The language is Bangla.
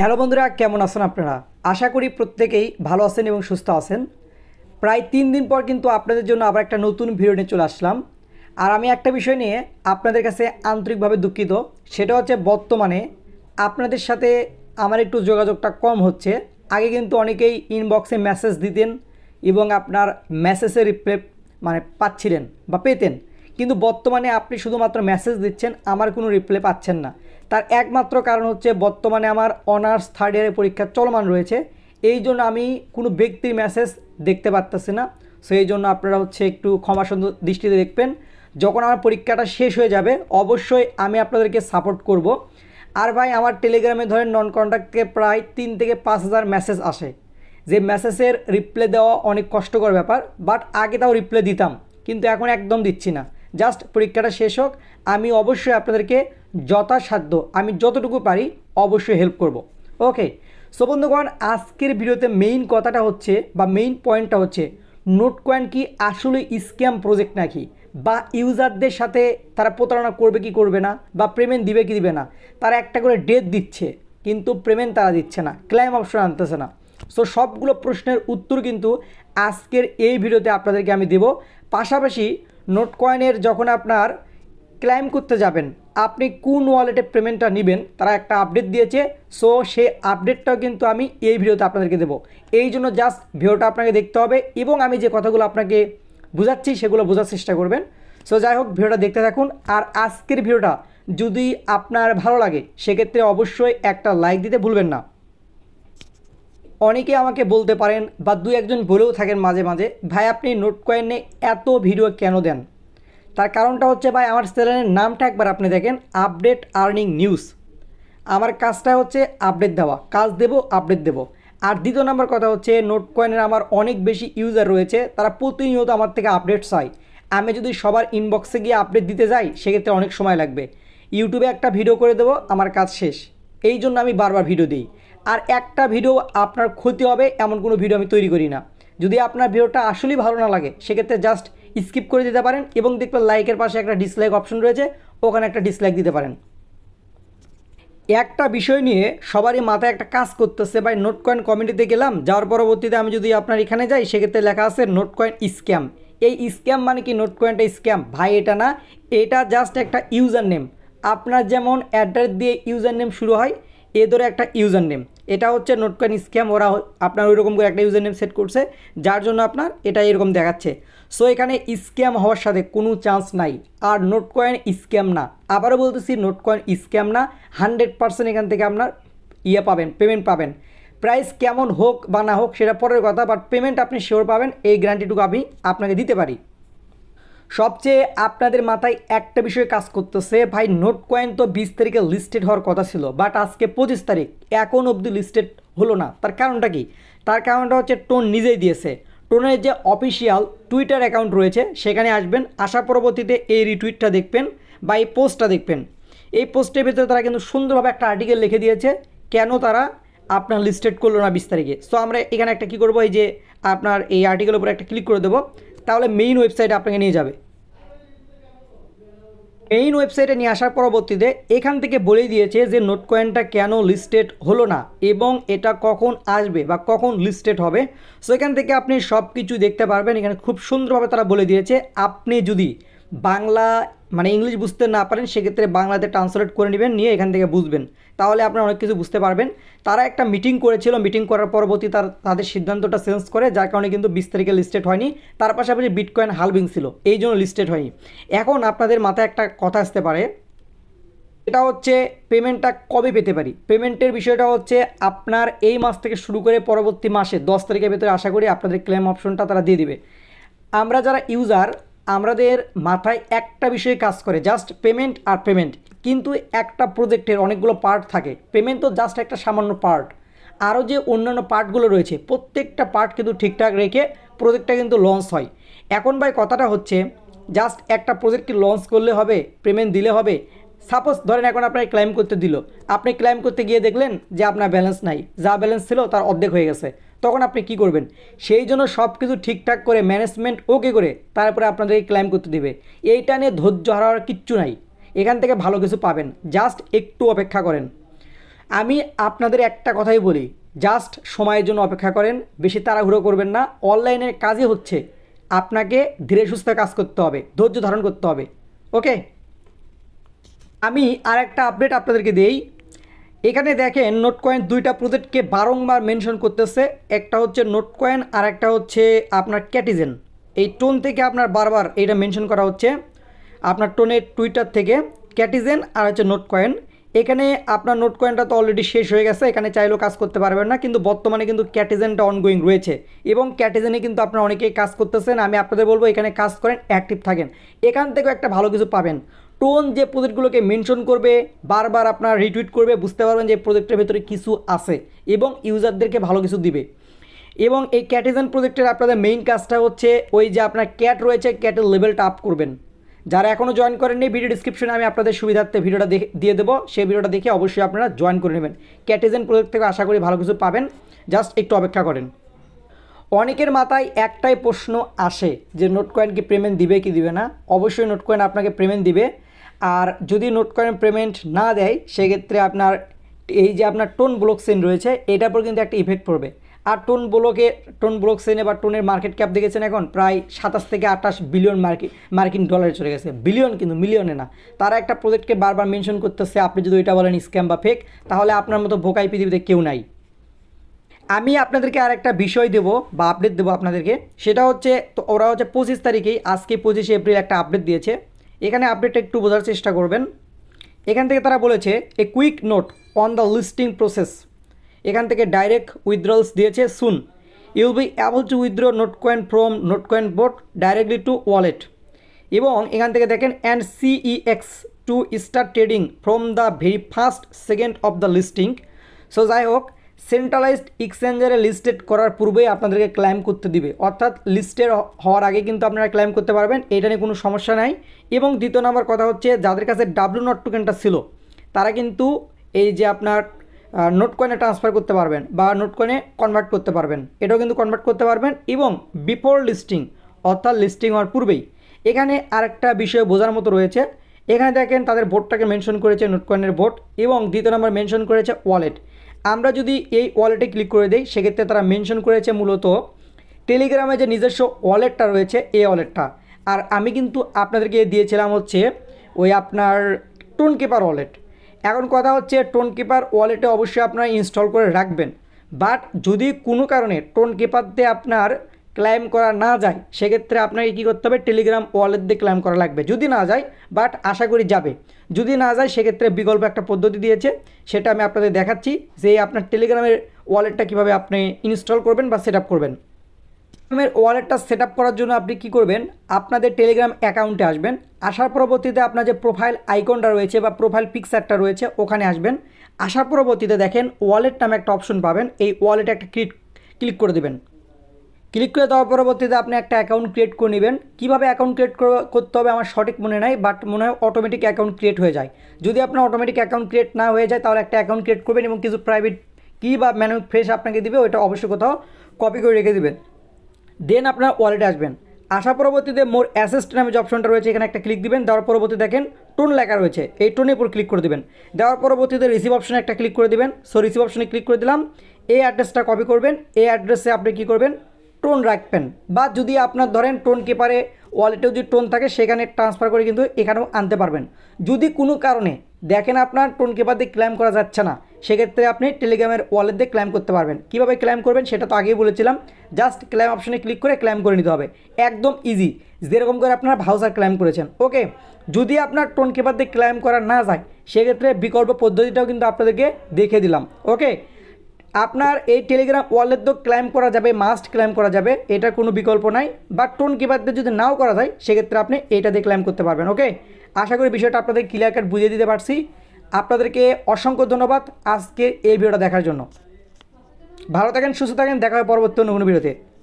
হ্যালো বন্ধুরা কেমন আছেন আপনারা আশা করি প্রত্যেকেই ভালো আছেন এবং সুস্থ আছেন প্রায় তিন দিন পর কিন্তু আপনাদের জন্য আবার একটা নতুন ভিডিও নিয়ে চলে আসলাম আর আমি একটা বিষয় নিয়ে আপনাদের কাছে আন্তরিকভাবে দুঃখিত সেটা হচ্ছে বর্তমানে আপনাদের সাথে আমার একটু যোগাযোগটা কম হচ্ছে আগে কিন্তু অনেকেই ইনবক্সে মেসেজ দিতেন এবং আপনার মেসেজে রিপ্লে মানে পাচ্ছিলেন বা পেতেন কিন্তু বর্তমানে আপনি শুধুমাত্র মেসেজ দিচ্ছেন আমার কোনো রিপ্লাই পাচ্ছেন না তার একমাত্র কারণ হচ্ছে বর্তমানে আমার অনার্স থার্ড ইয়ারের পরীক্ষা চলমান রয়েছে এই জন্য আমি কোনো ব্যক্তির মেসেজ দেখতে পারতেছি না সো এই জন্য আপনারা হচ্ছে একটু ক্ষমা সুন্দর দৃষ্টিতে দেখবেন যখন আমার পরীক্ষাটা শেষ হয়ে যাবে অবশ্যই আমি আপনাদেরকে সাপোর্ট করব আর ভাই আমার টেলিগ্রামে ধরেন নন কন্ট্যাক্টকে প্রায় তিন থেকে পাঁচ হাজার মেসেজ আসে যে মেসেজের রিপ্লে দেওয়া অনেক কষ্টকর ব্যাপার বাট আগে তাও রিপ্লে দিতাম কিন্তু এখন একদম দিচ্ছি না জাস্ট পরীক্ষাটা শেষ হোক আমি অবশ্যই আপনাদেরকে যথাসাধ্য আমি যতটুকু পারি অবশ্যই হেল্প করব ওকে সো বন্ধুগণ আজকের ভিডিওতে মেইন কথাটা হচ্ছে বা মেইন পয়েন্টটা হচ্ছে নোট কয়েন কি আসলে স্ক্যাম প্রজেক্ট নাকি বা ইউজারদের সাথে তারা প্রতারণা করবে কি করবে না বা পেমেন্ট দিবে কি দিবে না তারা একটা করে ডেট দিচ্ছে কিন্তু পেমেন্ট তারা দিচ্ছে না ক্লেম অপশন আনতেছে না সো সবগুলো প্রশ্নের উত্তর কিন্তু আজকের এই ভিডিওতে আপনাদেরকে আমি দেব পাশাপাশি নোট কয়েনের যখন আপনার ক্লাইম করতে যাবেন আপনি কোন ওয়ালেটে পেমেন্টটা নেবেন তারা একটা আপডেট দিয়েছে সো সেই আপডেটটাও কিন্তু আমি এই ভিডিওতে আপনাদেরকে দেবো এই জন্য জাস্ট ভিডিওটা আপনাকে দেখতে হবে এবং আমি যে কথাগুলো আপনাকে বোঝাচ্ছি সেগুলো বোঝার চেষ্টা করবেন সো যাই হোক ভিডিওটা দেখতে থাকুন আর আজকের ভিডিওটা যদি আপনার ভালো লাগে সেক্ষেত্রে অবশ্যই একটা লাইক দিতে ভুলবেন না অনেকে আমাকে বলতে পারেন বা দু একজন বলেও থাকেন মাঝে মাঝে ভাই আপনি নোট কয়েনে এত ভিডিও কেন দেন তার কারণটা হচ্ছে ভাই আমার চ্যানেলের নামটা একবার আপনি দেখেন আপডেট আর্নিং নিউজ আমার কাজটা হচ্ছে আপডেট দেওয়া কাজ দেব আপডেট দেব আর দ্বিতীয় নম্বর কথা হচ্ছে নোট কয়েনের আমার অনেক বেশি ইউজার রয়েছে তারা প্রতিনিয়ত আমার থেকে আপডেট চায় আমি যদি সবার ইনবক্সে গিয়ে আপডেট দিতে যাই সেক্ষেত্রে অনেক সময় লাগবে ইউটিউবে একটা ভিডিও করে দেবো আমার কাজ শেষ এই জন্য আমি বারবার ভিডিও দিই আর একটা ভিডিও আপনার ক্ষতি হবে এমন কোনো ভিডিও আমি তৈরি করি না যদি আপনার ভিডিওটা আসলেই ভালো না লাগে সেক্ষেত্রে জাস্ট স্কিপ করে দিতে পারেন এবং দেখবেন লাইকের পাশে একটা ডিসলাইক অপশন রয়েছে ওখানে একটা ডিসলাইক দিতে পারেন একটা বিষয় নিয়ে সবারই মাথায় একটা কাজ করতেছে ভাই নোট কয়েন কমিটিতে গেলাম যাওয়ার পরবর্তীতে আমি যদি আপনার এখানে যাই সেক্ষেত্রে লেখা আছে নোট কয়েন স্ক্যাম এই স্ক্যাম মানে কি নোট কয়েনটা স্ক্যাম ভাই এটা না এটা জাস্ট একটা ইউজার নেম আপনার যেমন অ্যাড্রেস দিয়ে ইউজার নেম শুরু হয় এ ধরে একটা ইউজার নেম এটা হচ্ছে নোটকয়েন স্ক্যাম ওরা আপনার ওই রকম করে একটা ইউজার নেম সেট করছে যার জন্য আপনার এটা এরকম দেখাচ্ছে সো এখানে স্ক্যাম হওয়ার সাথে কোনো চান্স নাই আর নোটকয়েন স্ক্যাম না আবারও বলতেছি নোটকয়েন স্ক্যাম না হান্ড্রেড পার্সেন্ট এখান থেকে আপনার ইয়ে পাবেন পেমেন্ট পাবেন প্রাইস কেমন হোক বা না হোক সেটা পরের কথা বাট পেমেন্ট আপনি শিওর পাবেন এই গ্যারান্টিটুকু আমি আপনাকে দিতে পারি সবচেয়ে আপনাদের মাথায় একটা বিষয়ে কাজ করতেছে ভাই নোট কয়েন তো বিশ তারিখে লিস্টেড হওয়ার কথা ছিল বাট আজকে পঁচিশ তারিখ এখন অবধি লিস্টেড হলো না তার কারণটা কি তার কারণটা হচ্ছে টোন নিজেই দিয়েছে টোনের যে অফিসিয়াল টুইটার অ্যাকাউন্ট রয়েছে সেখানে আসবেন আসা পরবর্তীতে এই রিটুইটটা দেখবেন বা এই পোস্টটা দেখবেন এই পোস্টের ভিতরে তারা কিন্তু সুন্দরভাবে একটা আর্টিকেল লিখে দিয়েছে কেন তারা আপনার লিস্টেড করলো না বিশ তারিখে সো আমরা এখানে একটা কী করবো এই যে আপনার এই আর্টিকেলের উপরে একটা ক্লিক করে দেবো তাহলে মেইন ওয়েবসাইটে আপনাকে নিয়ে যাবে মেইন ওয়েবসাইটে নিয়ে আসার পরবর্তীতে এখান থেকে বলে দিয়েছে যে নোট কয়েনটা কেন লিস্টেড হলো না এবং এটা কখন আসবে বা কখন লিস্টেড হবে সো এখান থেকে আপনি সব কিছু দেখতে পারবেন এখানে খুব সুন্দরভাবে তারা বলে দিয়েছে আপনি যদি বাংলা মানে ইংলিশ বুঝতে না পারেন সেক্ষেত্রে বাংলাতে ট্রান্সলেট করে নেবেন নিয়ে এখান থেকে বুঝবেন তাহলে আপনারা অনেক কিছু বুঝতে পারবেন তারা একটা মিটিং করেছিল মিটিং করার পরবর্তী তার তাদের সিদ্ধান্তটা চেঞ্জ করে যার কারণে কিন্তু বিশ তারিখে লিস্টেড হয়নি তার পাশাপাশি বিটকয়েন হালভিং ছিল এই জন্য লিস্টেড হয়নি এখন আপনাদের মাথায় একটা কথা আসতে পারে এটা হচ্ছে পেমেন্টটা কবে পেতে পারি পেমেন্টের বিষয়টা হচ্ছে আপনার এই মাস থেকে শুরু করে পরবর্তী মাসে দশ তারিখের ভেতরে আশা করি আপনাদের ক্লেম অপশনটা তারা দিয়ে দিবে আমরা যারা ইউজার আমাদের মাথায় একটা বিষয়ে কাজ করে জাস্ট পেমেন্ট আর পেমেন্ট কিন্তু একটা প্রজেক্টের অনেকগুলো পার্ট থাকে পেমেন্ট তো জাস্ট একটা সামান্য পার্ট আরও যে অন্যান্য পার্টগুলো রয়েছে প্রত্যেকটা পার্ট কিন্তু ঠিকঠাক রেখে প্রজেক্টটা কিন্তু লঞ্চ হয় এখন ভাই কথাটা হচ্ছে জাস্ট একটা প্রজেক্ট কি লঞ্চ করলে হবে পেমেন্ট দিলে হবে সাপোজ ধরেন এখন আপনাকে ক্লাইম করতে দিল আপনি ক্লাইম করতে গিয়ে দেখলেন যে আপনার ব্যালেন্স নাই যা ব্যালেন্স ছিল তার অর্ধেক হয়ে গেছে তখন আপনি কি করবেন সেই জন্য সব কিছু ঠিকঠাক করে ম্যানেজমেন্ট ওকে করে তারপরে আপনাদেরকে ক্লাইম করতে দেবে এইটা নিয়ে ধৈর্য হারাওয়ার কিচ্ছু নাই এখান থেকে ভালো কিছু পাবেন জাস্ট একটু অপেক্ষা করেন আমি আপনাদের একটা কথাই বলি জাস্ট সময়ের জন্য অপেক্ষা করেন বেশি তাড়াহুড়ো করবেন না অনলাইনের কাজই হচ্ছে আপনাকে ধীরে সুস্থ কাজ করতে হবে ধৈর্য ধারণ করতে হবে ওকে আমি আর একটা আপডেট আপনাদেরকে দেই এখানে দেখেন নোট কয়েন দুইটা প্রজেক্টকে বারংবার মেনশন করতেছে একটা হচ্ছে নোট কয়েন আর একটা হচ্ছে আপনার ক্যাটিজেন এই টোন থেকে আপনার বারবার এটা মেনশন করা হচ্ছে আপনার টোনের টুইটার থেকে ক্যাটিজেন আর হচ্ছে নোট কয়েন এখানে আপনার নোট কয়েনটা তো অলরেডি শেষ হয়ে গেছে এখানে চাইলেও কাজ করতে পারবেন না কিন্তু বর্তমানে কিন্তু ক্যাটিজেনটা অনগোয়িং রয়েছে এবং ক্যাটিজেনে কিন্তু আপনার অনেকেই কাজ করতেছেন আমি আপনাদের বলবো এখানে কাজ করেন অ্যাক্টিভ থাকেন এখান থেকেও একটা ভালো কিছু পাবেন টোন যে প্রজেক্টগুলোকে মেনশন করবে বারবার আপনার রিটুইট করবে বুঝতে পারবেন যে প্রজেক্টের ভেতরে কিছু আছে এবং ইউজারদেরকে ভালো কিছু দিবে এবং এই ক্যাটিজেন প্রজেক্টের আপনাদের মেইন কাজটা হচ্ছে ওই যে আপনার ক্যাট রয়েছে ক্যাটের লেভেলটা আপ করবেন যারা এখনও জয়েন করেননি ভিডিও ডিসক্রিপশনে আমি আপনাদের সুবিধার্থে ভিডিওটা দিয়ে দেবো সেই ভিডিওটা দেখে অবশ্যই আপনারা জয়েন করে নেবেন ক্যাটিজেন প্রজেক্ট থেকে আশা করি ভালো কিছু পাবেন জাস্ট একটু অপেক্ষা করেন অনেকের মাথায় একটাই প্রশ্ন আসে যে নোট কয়েন কি পেমেন্ট দিবে কি দিবে না অবশ্যই নোট কয়েন আপনাকে পেমেন্ট দিবে আর যদি নোট কয়েন পেমেন্ট না দেয় সেক্ষেত্রে আপনার এই যে আপনার টোন ব্লক সেন রয়েছে এটার পর কিন্তু একটা ইফেক্ট পড়বে আর টোন ব্লকে টোন ব্লক সেনে বা টোনের মার্কেট ক্যাপ দেখেছেন এখন প্রায় সাতাশ থেকে আঠাশ বিলিয়ন মার্কি মার্কিন ডলারে চলে গেছে বিলিয়ন কিন্তু মিলিয়নে না তারা একটা প্রজেক্টকে বারবার মেনশন করতেছে আপনি যদি ওইটা বলেন স্ক্যাম বা ফেক তাহলে আপনার মতো বোকাই পৃথিবীতে কেউ নাই আমি আপনাদেরকে আর একটা বিষয় দেবো বা আপডেট দেবো আপনাদেরকে সেটা হচ্ছে তো ওরা হচ্ছে পঁচিশ তারিখেই আজকে পঁচিশে এপ্রিল একটা আপডেট দিয়েছে এখানে আপডেটটা একটু বোঝার চেষ্টা করবেন এখান থেকে তারা বলেছে a quick note on the listing process এখান থেকে ডাইরেক্ট উইথড্রলস দিয়েছে soon you'll be able to withdraw Notcoin from Notcoin board directly to wallet এবং এখান থেকে দেখেন and CEX to start trading from the very first second of the listing so যাই হোক সেন্ট্রালাইজড এক্সচেঞ্জারে লিস্টেড করার পূর্বেই আপনাদেরকে ক্লাইম করতে দিবে অর্থাৎ লিস্টের হওয়ার আগে কিন্তু আপনারা ক্লাইম করতে পারবেন এটা নিয়ে কোনো সমস্যা নাই এবং দ্বিতীয় নাম্বার কথা হচ্ছে যাদের কাছে ডাব্লু নট টোকেনটা ছিল তারা কিন্তু এই যে আপনার নোট কয়েনে ট্রান্সফার করতে পারবেন বা নোট কয়েনে কনভার্ট করতে পারবেন এটাও কিন্তু কনভার্ট করতে পারবেন এবং বিফোর লিস্টিং অর্থাৎ লিস্টিং হওয়ার পূর্বেই এখানে আরেকটা বিষয় বোঝার মতো রয়েছে এখানে দেখেন তাদের বোর্ডটাকে মেনশন করেছে নোট কয়েনের বোর্ড এবং দ্বিতীয় নাম্বার মেনশন করেছে ওয়ালেট আমরা যদি এই ওয়ালেটে ক্লিক করে দিই সেক্ষেত্রে তারা মেনশন করেছে মূলত টেলিগ্রামে যে নিজস্ব ওয়ালেটটা রয়েছে এই ওয়ালেটটা আর আমি কিন্তু আপনাদেরকে দিয়েছিলাম হচ্ছে ওই আপনার টোন কিপার ওয়ালেট এখন কথা হচ্ছে টোন কিপার ওয়ালেটে অবশ্যই আপনারা ইনস্টল করে রাখবেন বাট যদি কোনো কারণে টোন কিপারতে আপনার ক্লাইম করা না যায় সেক্ষেত্রে আপনাকে কী করতে হবে টেলিগ্রাম ওয়ালেট দিয়ে ক্লাইম করা লাগবে যদি না যায় বাট আশা করি যাবে যদি না যায় সেক্ষেত্রে বিকল্প একটা পদ্ধতি দিয়েছে সেটা আমি আপনাদের দেখাচ্ছি যে আপনার টেলিগ্রামের ওয়ালেটটা কীভাবে আপনি ইনস্টল করবেন বা সেট করবেন টেলিগ্রামের ওয়ালেটটা সেট করার জন্য আপনি কি করবেন আপনাদের টেলিগ্রাম অ্যাকাউন্টে আসবেন আসার পরবর্তীতে আপনার যে প্রোফাইল আইকনটা রয়েছে বা প্রোফাইল পিকচারটা রয়েছে ওখানে আসবেন আসার পরবর্তীতে দেখেন ওয়ালেট নামে একটা অপশন পাবেন এই ওয়ালেটে একটা ক্লিক ক্লিক করে দেবেন ক্লিক করে দেওয়ার পরবর্তীতে আপনি একটা অ্যাকাউন্ট ক্রিয়েট করে নেবেন কীভাবে অ্যাকাউন্ট ক্রিয়েট করতে হবে আমার সঠিক মনে নাই বাট মনে হয় অটোমেটিক অ্যাকাউন্ট ক্রিয়েট হয়ে যায় যদি আপনার অটোমেটিক অ্যাকাউন্ট ক্রিয়েট না হয়ে যায় তাহলে একটা অ্যাকাউন্ট ক্রিয়েট করবেন এবং কিছু প্রাইভেট কি বা ম্যানু ফ্রেশ আপনাকে দেবে ওইটা অবশ্যই কোথাও কপি করে রেখে দেবেন দেন আপনার ওয়ালেটে আসবেন আসা পরবর্তীতে মোর অ্যাসেস্ট নামে যে অপশনটা রয়েছে এখানে একটা ক্লিক দিবেন দেওয়ার পরবর্তী দেখেন টোন লেখা রয়েছে এই টোনের উপর ক্লিক করে দেবেন দেওয়ার পরবর্তীতে রিসিভ অপশনে একটা ক্লিক করে দেবেন সো রিসিভ অপশনে ক্লিক করে দিলাম এই অ্যাড্রেসটা কপি করবেন এই অ্যাড্রেসে আপনি কী করবেন টোন রাখবেন বা যদি আপনার ধরেন টোন কিপারে ওয়ালেটেও যদি টোন থাকে সেখানে ট্রান্সফার করে কিন্তু এখানেও আনতে পারবেন যদি কোনো কারণে দেখেন আপনার টোন কিপার দিয়ে ক্লাইম করা যাচ্ছে না সেক্ষেত্রে আপনি টেলিগ্রামের ওয়ালেট দিয়ে ক্লাইম করতে পারবেন কীভাবে ক্লাইম করবেন সেটা তো আগেই বলেছিলাম জাস্ট ক্লাইম অপশনে ক্লিক করে ক্লাইম করে নিতে হবে একদম ইজি যেরকম করে আপনার ভাউসার ক্লাইম করেছেন ওকে যদি আপনার টোন কিপার দিয়ে ক্লাইম করা না যায় সেক্ষেত্রে বিকল্প পদ্ধতিটাও কিন্তু আপনাদেরকে দেখে দিলাম ওকে আপনার এই টেলিগ্রাম ওয়ালেট তো ক্লাইম করা যাবে মাস্ট ক্লাইম করা যাবে এটা কোনো বিকল্প নাই বা টোন কিপারদের যদি নাও করা যায় সেক্ষেত্রে আপনি এটা দিয়ে ক্লাইম করতে পারবেন ওকে আশা করি বিষয়টা আপনাদের ক্লিয়ার কাট বুঝিয়ে দিতে পারছি আপনাদেরকে অসংখ্য ধন্যবাদ আজকে এই ভিডিওটা দেখার জন্য ভালো থাকেন সুস্থ থাকেন দেখা হয় পরবর্তী অন্য কোনো ভিডিওতে